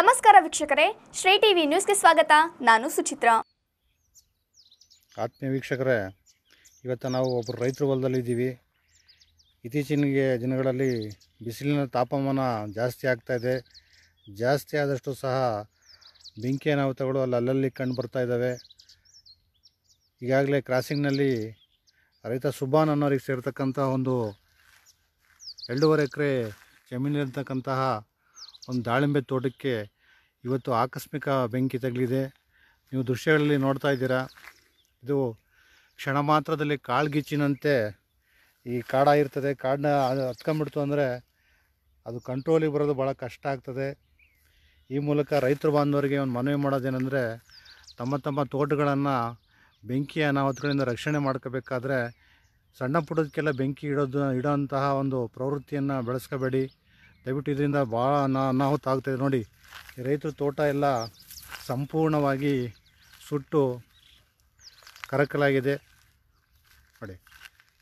ನಮಸ್ಕಾರ ವೀಕ್ಷಕರೇ ಶ್ರೀ ಟಿವಿ ನ್ಯೂಸ್ಗೆ ಸ್ವಾಗತ ನಾನು ಸುಚಿತ್ರ ಆತ್ಮೀಯ ವೀಕ್ಷಕರೇ ಇವತ್ತು ನಾವು ಒಬ್ಬರು ರೈತರ ಇದ್ದೀವಿ ಇತ್ತೀಚಿನ ದಿನಗಳಲ್ಲಿ ಬಿಸಿಲಿನ ತಾಪಮಾನ ಜಾಸ್ತಿ ಆಗ್ತಾ ಇದೆ ಜಾಸ್ತಿ ಆದಷ್ಟು ಸಹ ಬೆಂಕಿ ಅನಾಹುತಗಳು ಅಲ್ಲಿ ಅಲ್ಲಲ್ಲಿ ಕಂಡು ಬರ್ತಾ ಇದ್ದಾವೆ ಈಗಾಗಲೇ ಕ್ರಾಸಿಂಗ್ನಲ್ಲಿ ರೈತ ಸುಬಾನ್ ಅನ್ನೋರಿಗೆ ಸೇರ್ತಕ್ಕಂಥ ಒಂದು ಎರಡೂವರೆ ಎಕರೆ ಜಮೀನಿರ್ತಕ್ಕಂತಹ ಒಂದು ದಾಳಿಂಬೆ ತೋಟಕ್ಕೆ ಇವತ್ತು ಆಕಸ್ಮಿಕ ಬೆಂಕಿ ತಗಲಿದೆ ನೀವು ದೃಶ್ಯಗಳಲ್ಲಿ ನೋಡ್ತಾ ಇದ್ದೀರಾ ಇದು ಕ್ಷಣ ಮಾತ್ರದಲ್ಲಿ ಕಾಳ್ಗಿಚ್ಚಿನಂತೆ ಈ ಕಾಡ ಇರ್ತದೆ ಕಾಡನ್ನ ಹತ್ಕೊಂಡ್ಬಿಡ್ತು ಅಂದರೆ ಅದು ಕಂಟ್ರೋಲಿಗೆ ಬರೋದು ಭಾಳ ಕಷ್ಟ ಆಗ್ತದೆ ಈ ಮೂಲಕ ರೈತರು ಬಾಂಧವರಿಗೆ ಒಂದು ಮನವಿ ಮಾಡೋದೇನೆಂದರೆ ತಮ್ಮ ತಮ್ಮ ತೋಟಗಳನ್ನು ಬೆಂಕಿಯ ಅನಾಹುತಗಳಿಂದ ರಕ್ಷಣೆ ಮಾಡ್ಕೋಬೇಕಾದ್ರೆ ಸಣ್ಣ ಪುಟ್ಟದಕ್ಕೆಲ್ಲ ಬೆಂಕಿ ಇಡೋದು ಇಡೋಂತಹ ಒಂದು ಪ್ರವೃತ್ತಿಯನ್ನು ಬೆಳೆಸ್ಕೋಬೇಡಿ ದಯವಿಟ್ಟು ಇದರಿಂದ ಭಾಳ ಅನಾಹುತ ಆಗ್ತಾಯಿದೆ ನೋಡಿ ರೈತರ ತೋಟ ಎಲ್ಲ ಸಂಪೂರ್ಣವಾಗಿ ಸುಟ್ಟು ಕರಕಲಾಗಿದೆ ನೋಡಿ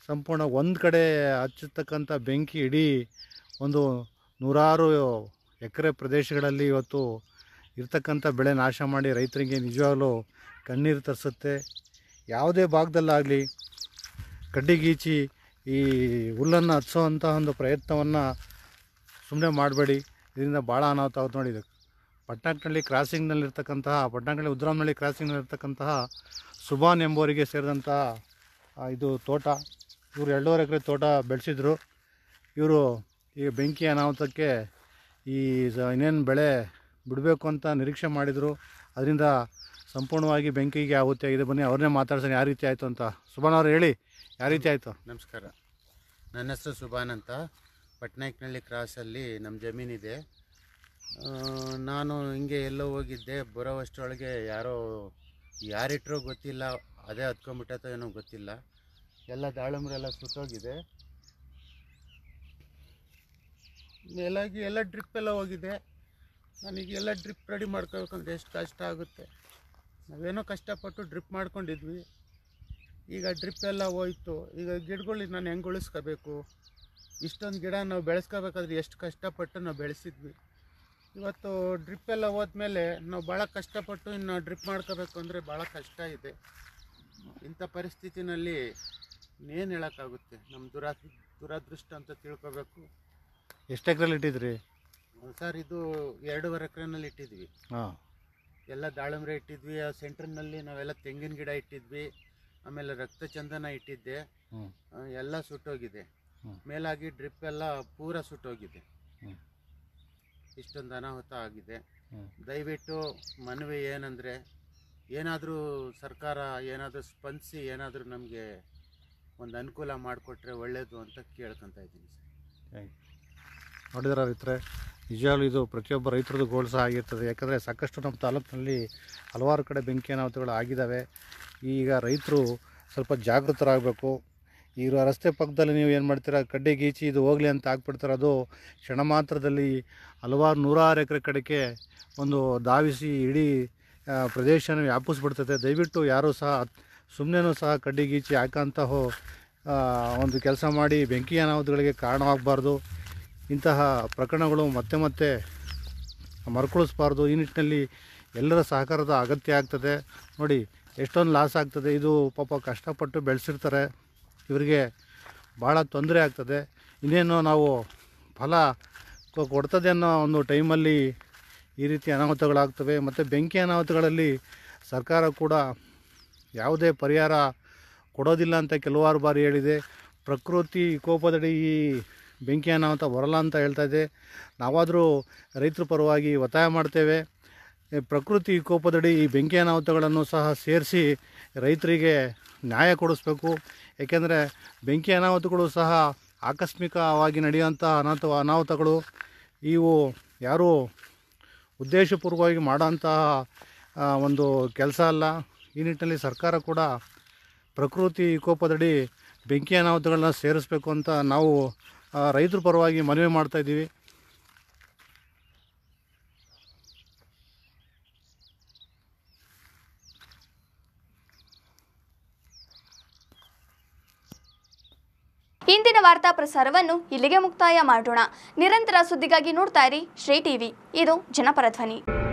ಸಂಪೂರ್ಣ ಒಂದು ಕಡೆ ಹಚ್ಚತಕ್ಕಂಥ ಬೆಂಕಿ ಇಡೀ ಒಂದು ನೂರಾರು ಎಕರೆ ಪ್ರದೇಶಗಳಲ್ಲಿ ಇವತ್ತು ಇರ್ತಕ್ಕಂಥ ಬೆಳೆ ನಾಶ ಮಾಡಿ ರೈತರಿಗೆ ನಿಜವಾಗಲೂ ಕಣ್ಣೀರು ತರಿಸುತ್ತೆ ಯಾವುದೇ ಭಾಗದಲ್ಲಾಗಲಿ ಕಡ್ಡಿಗೀಚಿ ಈ ಹುಲ್ಲನ್ನು ಹಚ್ಚೋ ಒಂದು ಪ್ರಯತ್ನವನ್ನು ಸುಮ್ಮನೆ ಮಾಡಬೇಡಿ ಇದರಿಂದ ಭಾಳ ಅನಾಹುತ ಆಗುತ್ತೆ ನೋಡಿ ಇದಕ್ಕೆ ಪಟ್ನಾಕ್ನಹಳ್ಳಿ ಕ್ರಾಸಿಂಗ್ನಲ್ಲಿರ್ತಕ್ಕಂತಹ ಪಟ್ಟಣಕ್ಕಳ್ಳಿ ಉದ್ರಾಮ್ನಹಳ್ಳಿ ಕ್ರಾಸಿಂಗ್ನಲ್ಲಿರ್ತಕ್ಕಂತಹ ಸುಭಾನ್ ಎಂಬುವರಿಗೆ ಸೇರಿದಂತಹ ಇದು ತೋಟ ಇವರು ಎರಡೂವರೆ ಎಕರೆ ತೋಟ ಬೆಳೆಸಿದ್ರು ಇವರು ಈ ಬೆಂಕಿ ಅನಾಹುತಕ್ಕೆ ಈ ಇನ್ನೇನು ಬೆಳೆ ಬಿಡಬೇಕು ಅಂತ ನಿರೀಕ್ಷೆ ಮಾಡಿದರು ಅದರಿಂದ ಸಂಪೂರ್ಣವಾಗಿ ಬೆಂಕಿಗೆ ಆಹುತಿ ಆಗಿದೆ ಬನ್ನಿ ಅವ್ರನ್ನೇ ಮಾತಾಡ್ಸೋಣ ಯಾವ ರೀತಿ ಆಯಿತು ಅಂತ ಸುಭಾನ್ ಅವರು ಹೇಳಿ ಯಾವ ರೀತಿ ಆಯಿತು ನಮಸ್ಕಾರ ನನ್ನ ಹೆಸರು ಸುಭಾನ್ ಅಂತ ಪಟ್ನಾಯಕ್ನಹಳ್ಳಿ ಕ್ರಾಸಲ್ಲಿ ನಮ್ಮ ಜಮೀನಿದೆ ನಾನು ಹಿಂಗೆ ಎಲ್ಲೋ ಹೋಗಿದ್ದೆ ಬರೋವಷ್ಟರೊಳಗೆ ಯಾರೋ ಯಾರಿಟ್ರೋ ಗೊತ್ತಿಲ್ಲ ಅದೇ ಹತ್ಕೊಂಡ್ಬಿಟ್ಟ ಏನೋ ಗೊತ್ತಿಲ್ಲ ಎಲ್ಲ ದಾಳಂಬ್ರೆಲ್ಲ ಸುತ್ತೋಗಿದೆ ಎಲ್ಲಾಗಿ ಎಲ್ಲ ಡ್ರಿಪ್ ಎಲ್ಲ ಹೋಗಿದೆ ನನಗೆ ಎಲ್ಲ ಡ್ರಿಪ್ ರೆಡಿ ಮಾಡ್ಕೋಬೇಕಂದ್ರೆ ಎಷ್ಟು ಕಷ್ಟ ಆಗುತ್ತೆ ನಾವೇನೋ ಕಷ್ಟಪಟ್ಟು ಡ್ರಿಪ್ ಮಾಡ್ಕೊಂಡಿದ್ವಿ ಈಗ ಡ್ರಿಪ್ ಎಲ್ಲ ಹೋಯಿತು ಈಗ ಗಿಡಗಳಿಗೆ ನಾನು ಹೆಂಗೆ ಉಳಿಸ್ಕೋಬೇಕು ಇಷ್ಟೊಂದು ಗಿಡ ನಾವು ಬೆಳೆಸ್ಕೋಬೇಕಾದ್ರೆ ಎಷ್ಟು ಕಷ್ಟಪಟ್ಟು ನಾವು ಬೆಳೆಸಿದ್ವಿ ಇವತ್ತು ಡ್ರಿಪ್ ಎಲ್ಲ ಹೋದ್ಮೇಲೆ ನಾವು ಭಾಳ ಕಷ್ಟಪಟ್ಟು ಇನ್ನು ಡ್ರಿಪ್ ಮಾಡ್ಕೋಬೇಕು ಅಂದರೆ ಭಾಳ ಕಷ್ಟ ಇದೆ ಇಂಥ ಪರಿಸ್ಥಿತಿನಲ್ಲಿ ಇನ್ನೇನು ಹೇಳೋಕ್ಕಾಗುತ್ತೆ ನಮ್ಮ ದುರಾ ದುರಾದೃಷ್ಟ ಅಂತ ತಿಳ್ಕೊಬೇಕು ಎಷ್ಟು ಎಕ್ರೆಲಿ ಇಟ್ಟಿದ್ರಿ ಸರ್ ಇದು ಎರಡೂವರೆ ಎಕ್ರೆನಲ್ಲಿ ಇಟ್ಟಿದ್ವಿ ಹಾಂ ಎಲ್ಲ ದಾಳಿಂಬೆ ಇಟ್ಟಿದ್ವಿ ಆ ಸೆಂಟ್ರ್ನಲ್ಲಿ ನಾವೆಲ್ಲ ತೆಂಗಿನ ಗಿಡ ಇಟ್ಟಿದ್ವಿ ಆಮೇಲೆ ರಕ್ತ ಚಂದನ ಇಟ್ಟಿದ್ದೆ ಎಲ್ಲ ಸುಟ್ಟೋಗಿದೆ ಮೇಲಾಗಿ ಡ್ರಿಪ್ ಎಲ್ಲ ಪೂರ ಸುಟ್ಟೋಗಿದೆ ಇಷ್ಟೊಂದು ಅನಾಹುತ ಆಗಿದೆ ದಯವಿಟ್ಟು ಮನವಿ ಏನಂದರೆ ಏನಾದರೂ ಸರ್ಕಾರ ಏನಾದರೂ ಸ್ಪಂದಿಸಿ ಏನಾದರೂ ನಮಗೆ ಒಂದು ಅನುಕೂಲ ಮಾಡಿಕೊಟ್ರೆ ಒಳ್ಳೆಯದು ಅಂತ ಕೇಳ್ಕೊತಾ ಇದ್ದೀನಿ ಸರ್ ನೋಡಿದ್ರೆ ರೈತರೆ ನಿಜವಾಗ್ಲೂ ಇದು ಪ್ರತಿಯೊಬ್ಬ ರೈತರದ್ದು ಗೋಲ್ ಸಹ ಆಗಿರ್ತದೆ ಯಾಕಂದರೆ ಸಾಕಷ್ಟು ನಮ್ಮ ತಾಲೂಕಿನಲ್ಲಿ ಹಲವಾರು ಕಡೆ ಬೆಂಕಿ ಅನಾಹುತಗಳು ಆಗಿದ್ದಾವೆ ಈಗ ರೈತರು ಸ್ವಲ್ಪ ಜಾಗೃತರಾಗಬೇಕು ಈಗ ರಸ್ತೆ ಪಕ್ಕದಲ್ಲಿ ನೀವು ಏನು ಮಾಡ್ತೀರಾ ಕಡ್ಡಿ ಗೀಚಿ ಇದು ಹೋಗಲಿ ಅಂತ ಹಾಕ್ಬಿಡ್ತಾರೆ ಅದು ಕ್ಷಣ ಮಾತ್ರದಲ್ಲಿ ಹಲವಾರು ನೂರಾರು ಎಕರೆ ಕಡೆಗೆ ಒಂದು ಧಾವಿಸಿ ಇಡೀ ಪ್ರದೇಶನ ವ್ಯಾಪಿಸ್ಬಿಡ್ತದೆ ದಯವಿಟ್ಟು ಯಾರೂ ಸಹ ಸುಮ್ಮನೆನೂ ಸಹ ಕಡ್ಡಿ ಗೀಚಿ ಹಾಕೋಂತಹ ಒಂದು ಕೆಲಸ ಮಾಡಿ ಬೆಂಕಿ ಅನಾಹುತಗಳಿಗೆ ಕಾರಣವಾಗಬಾರ್ದು ಇಂತಹ ಪ್ರಕರಣಗಳು ಮತ್ತೆ ಮತ್ತೆ ಮರುಕೊಳಿಸ್ಬಾರ್ದು ಈ ನಿಟ್ಟಿನಲ್ಲಿ ಎಲ್ಲರ ಸಹಕಾರದ ಅಗತ್ಯ ಆಗ್ತದೆ ನೋಡಿ ಎಷ್ಟೊಂದು ಲಾಸ್ ಆಗ್ತದೆ ಇದು ಪಾಪ ಕಷ್ಟಪಟ್ಟು ಬೆಳೆಸಿರ್ತಾರೆ ಇವರಿಗೆ ಭಾಳ ತೊಂದರೆ ಆಗ್ತದೆ ಇನ್ನೇನು ನಾವು ಫಲ ಕೊಡ್ತದೆ ಅನ್ನೋ ಒಂದು ಟೈಮಲ್ಲಿ ಈ ರೀತಿ ಅನಾಹುತಗಳಾಗ್ತವೆ ಮತ್ತು ಬೆಂಕಿ ಅನಾಹುತಗಳಲ್ಲಿ ಸರ್ಕಾರ ಕೂಡ ಯಾವುದೇ ಪರಿಹಾರ ಕೊಡೋದಿಲ್ಲ ಅಂತ ಕೆಲವಾರು ಬಾರಿ ಹೇಳಿದೆ ಪ್ರಕೃತಿ ವಿಕೋಪದಡಿ ಈ ಬೆಂಕಿ ಅನಾಹುತ ಬರಲ್ಲ ಅಂತ ಹೇಳ್ತಾ ಇದೆ ನಾವಾದರೂ ರೈತರ ಪರವಾಗಿ ಒತ್ತಾಯ ಮಾಡ್ತೇವೆ ಪ್ರಕೃತಿ ವಿಕೋಪದಡಿ ಈ ಬೆಂಕಿ ಅನಾಹುತಗಳನ್ನು ಸಹ ಸೇರಿಸಿ ರೈತರಿಗೆ ನ್ಯಾಯ ಕೊಡಿಸ್ಬೇಕು ಏಕೆಂದರೆ ಬೆಂಕಿ ಅನಾಹುತಗಳು ಸಹ ಆಕಸ್ಮಿಕವಾಗಿ ನಡೆಯುವಂಥ ಅನಾಥ ಅನಾಹುತಗಳು ಇವು ಯಾರೂ ಉದ್ದೇಶಪೂರ್ವಕವಾಗಿ ಮಾಡೋಂತಹ ಒಂದು ಕೆಲಸ ಅಲ್ಲ ಈ ನಿಟ್ಟಿನಲ್ಲಿ ಸರ್ಕಾರ ಕೂಡ ಪ್ರಕೃತಿ ವಿಕೋಪದಡಿ ಬೆಂಕಿ ಅನಾಹುತಗಳನ್ನ ಸೇರಿಸಬೇಕು ಅಂತ ನಾವು ರೈತರ ಪರವಾಗಿ ಮನವಿ ಮಾಡ್ತಾಯಿದ್ದೀವಿ ಇಂದಿನ ವಾರ್ತಾ ಪ್ರಸಾರವನ್ನು ಇಲ್ಲಿಗೆ ಮುಕ್ತಾಯ ಮಾಡೋಣ ನಿರಂತರ ಸುದ್ದಿಗಾಗಿ ನೋಡ್ತಾ ಇರಿ ಶ್ರೀ ಟಿವಿ ಇದು ಜನಪರ ಧ್ವನಿ